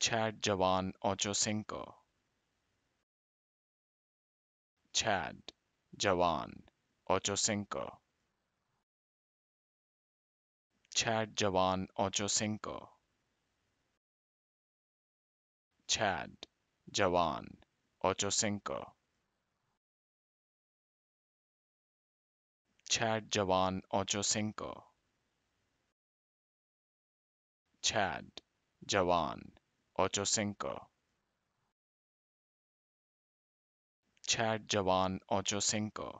Chad Jawan Ochocinco. Chad Jawan Ochocinco. Chad Jawan Ochocinco. Chad Jawan Ochocinco. Chad Jawan Ochocinco. Chad Jawan 85 Chhath जवान 85